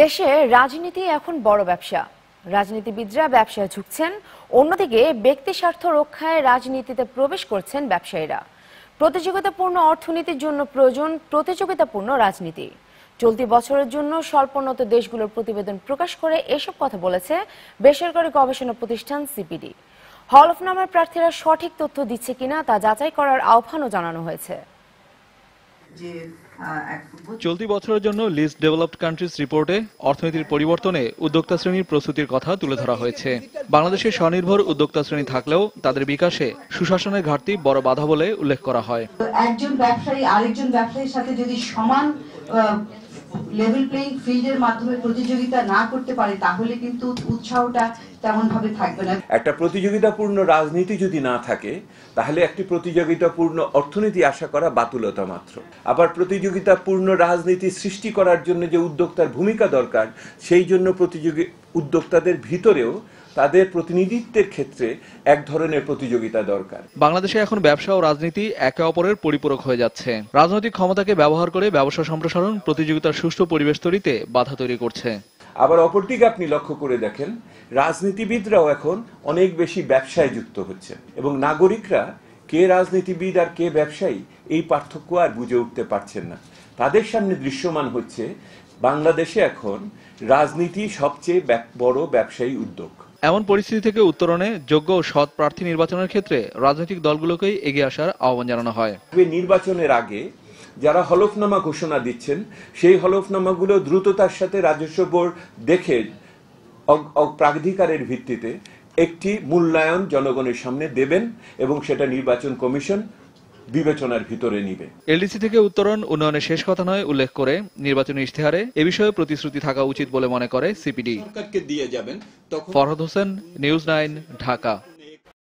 দেশে রাজনীতি এখন বড় ব্যবসা রাজনীতিবিদরা ব্যবসায় ঝুঁকছেন অন্যদিকে ব্যক্তি স্বার্থ রক্ষায় রাজনীতিতে প্রবেশ করছেন ব্যবসায়ীরা প্রতিযোগিতাপূর্ণ অর্থনীতির জন্য প্রয়োজন প্রতিযোগিতাপূর্ণ রাজনীতি চলতি বছরের জন্য স্বল্পোন্নত দেশগুলোর প্রতিবেদন প্রকাশ করে এসব কথা বলেছে বেসরকারি গবেষণা প্রতিষ্ঠান সিপিডি হল অফ নামের প্রার্থীরা সঠিক তথ্য দিচ্ছে কিনা তা যাচাই করার আহ্বানও জানানো হয়েছে চলতি বছরের জন্য লিস্ট ডেভেলপড কান্ট্রিজ রিপোর্টে অর্থনীতির পরিবর্তনে উদ্যোক্তা শ্রেণীর প্রস্তুতির কথা তুলে ধরা হয়েছে বাংলাদেশে স্বনির্ভর উদ্যোক্তা শ্রেণী থাকলেও তাদের বিকাশে সুশাসনের ঘাটতি বড় বাধা বলে উল্লেখ করা হয় একজন ব্যবসায়ী আরেকজন ব্যবসায়ীর সাথে যদি সমান লেভেল প্লেইং ফিল্ডের মাধ্যমে প্রতিযোগিতা না করতে পারে তাহলে কিন্তু উৎসাহটা তেমনভাবে থাকবে না একটা প্রতিযোগিতাপূর্ণ রাজনীতি যদি না থাকে তাহলে একটি প্রতিযোগিতাপূর্ণ অর্থনীতি আশা করা বাতুলতা মাত্র আবার প্রতিযোগিতাপূর্ণ রাজনীতি সৃষ্টি করার জন্য যে উদ্যোক্তার ভূমিকা দরকার সেই জন্য প্রতিযোগী উদ্যোক্তাদের ভিতরেও তাদের প্রতিনিধিত্বের ক্ষেত্রে এক ধরনের প্রতিযোগিতা দরকার বাংলাদেশে এখন ব্যবসা ও রাজনীতি একে অপরের পরিপূরক হয়ে যাচ্ছে রাজনৈতিক ক্ষমতাকে ব্যবহার করে ব্যবসা সম্প্রসারণ প্রতিযোগিতার সুষ্ঠু পরিবেশ তৈরিতে বাধা তৈরি করছে আবার অপরদিকে আপনি লক্ষ্য করে দেখেন রাজনীতিবিদরাও এখন অনেক বেশি ব্যবসায় যুক্ত হচ্ছে এবং নাগরিকরা কে রাজনীতিবিদ আর কে ব্যবসায়ী এই পার্থক্য আর বুঝে উঠতে পারছেন না তাদের সামনে দৃশ্যমান হচ্ছে বাংলাদেশে এখন রাজনীতি সবচেয়ে বড় ব্যবসায়ী উদ্যোগ এমন পরিস্থিতি থেকে উত্তরণে যোগ্য ও সৎ প্রার্থী নির্বাচনের ক্ষেত্রে রাজনৈতিক দলগুলোকেই এগিয়ে আসার আহ্বান জানানো হয় নির্বাচনের আগে যারা হলফনামা ঘোষণা দিচ্ছেন সেই হলফনামাগুলো দ্রুততার সাথে রাজস্ব বোর্ড দেখে প্রাধিকারের ভিত্তিতে একটি মূল্যায়ন জনগণের সামনে দেবেন এবং সেটা নির্বাচন কমিশন বিবেচনার ভিতরে নিবে এলডিসি থেকে উত্তরণ উন্নয়নের শেষ কথা নয় উল্লেখ করে নির্বাচনী ইশতেহারে এ বিষয়ে প্রতিশ্রুতি থাকা উচিত বলে মনে করে সিপিডি সরকারকে দিয়ে যাবেন ফরহদ হোসেন নিউজ নাইন ঢাকা